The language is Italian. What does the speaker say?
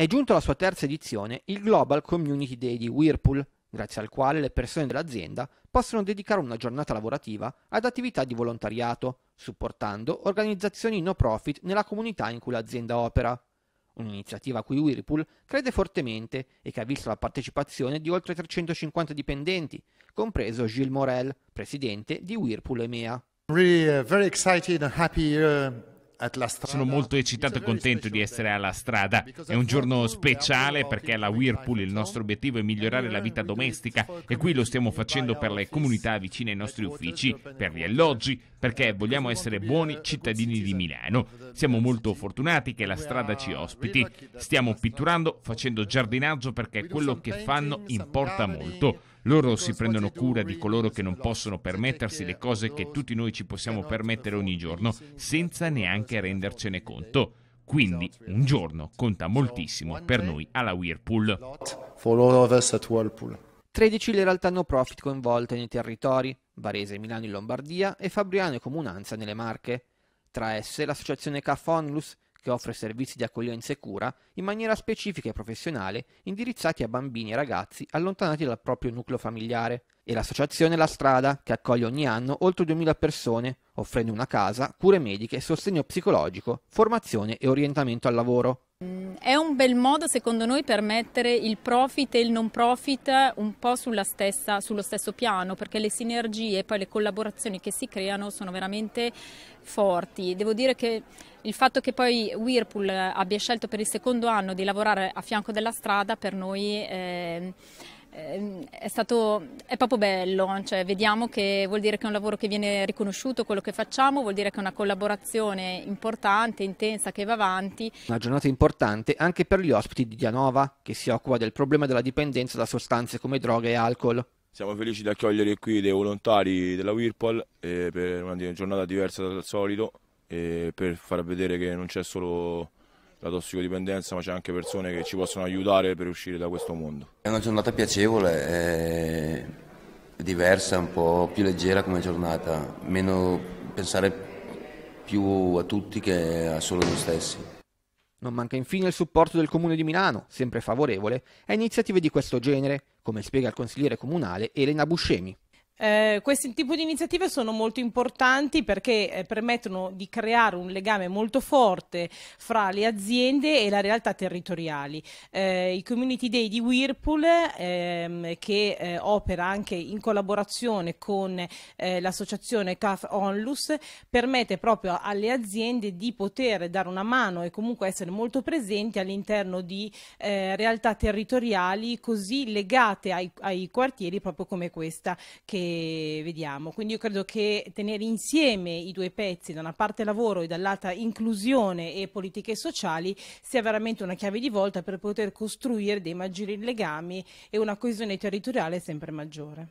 È giunto alla sua terza edizione il Global Community Day di Whirlpool, grazie al quale le persone dell'azienda possono dedicare una giornata lavorativa ad attività di volontariato, supportando organizzazioni no profit nella comunità in cui l'azienda opera. Un'iniziativa a cui Whirlpool crede fortemente e che ha visto la partecipazione di oltre 350 dipendenti, compreso Gilles Morel, presidente di Whirlpool EMEA. Really, uh, very excited and happy uh... Sono molto eccitato e contento di essere alla strada. È un giorno speciale perché alla Whirlpool il nostro obiettivo è migliorare la vita domestica e qui lo stiamo facendo per le comunità vicine ai nostri uffici, per gli alloggi, perché vogliamo essere buoni uh, cittadini di Milano. Siamo molto fortunati che la strada ci ospiti. Stiamo pitturando, facendo giardinaggio perché quello che fanno importa molto. Loro si prendono cura di coloro che non possono permettersi le cose che tutti noi ci possiamo permettere ogni giorno, senza neanche rendercene conto. Quindi esatto, un esatto. giorno conta moltissimo per noi alla Whirlpool. 13 le realtà no profit coinvolte nei territori, Varese, Milano in Lombardia e Fabriano e Comunanza nelle Marche. Tra esse l'associazione CAF Onlus, che offre servizi di accoglienza e cura in maniera specifica e professionale indirizzati a bambini e ragazzi allontanati dal proprio nucleo familiare, e l'associazione La Strada, che accoglie ogni anno oltre 2000 persone, offrendo una casa, cure mediche, sostegno psicologico, formazione e orientamento al lavoro. Mm, è un bel modo secondo noi per mettere il profit e il non profit un po' stessa, sullo stesso piano perché le sinergie e poi le collaborazioni che si creano sono veramente forti. Devo dire che il fatto che poi Whirlpool abbia scelto per il secondo anno di lavorare a fianco della strada per noi... Eh, Ehm, è stato è proprio bello, cioè, vediamo che vuol dire che è un lavoro che viene riconosciuto quello che facciamo, vuol dire che è una collaborazione importante, intensa che va avanti. Una giornata importante anche per gli ospiti di Dianova che si occupa del problema della dipendenza da sostanze come droga e alcol. Siamo felici di accogliere qui dei volontari della Whirlpool eh, per una giornata diversa dal solito e eh, per far vedere che non c'è solo la tossicodipendenza, ma c'è anche persone che ci possono aiutare per uscire da questo mondo. È una giornata piacevole, è diversa, un po' più leggera come giornata, meno pensare più a tutti che a solo noi stessi. Non manca infine il supporto del Comune di Milano, sempre favorevole, a iniziative di questo genere, come spiega il consigliere comunale Elena Buscemi. Eh, questi tipi di iniziative sono molto importanti perché eh, permettono di creare un legame molto forte fra le aziende e la realtà territoriali. Eh, I Community Day di Whirlpool, ehm, che eh, opera anche in collaborazione con eh, l'associazione CAF Onlus, permette proprio alle aziende di poter dare una mano e comunque essere molto presenti all'interno di eh, realtà territoriali così legate ai, ai quartieri proprio come questa che eh, vediamo. Quindi io credo che tenere insieme i due pezzi, da una parte lavoro e dall'altra inclusione e politiche sociali, sia veramente una chiave di volta per poter costruire dei maggiori legami e una coesione territoriale sempre maggiore.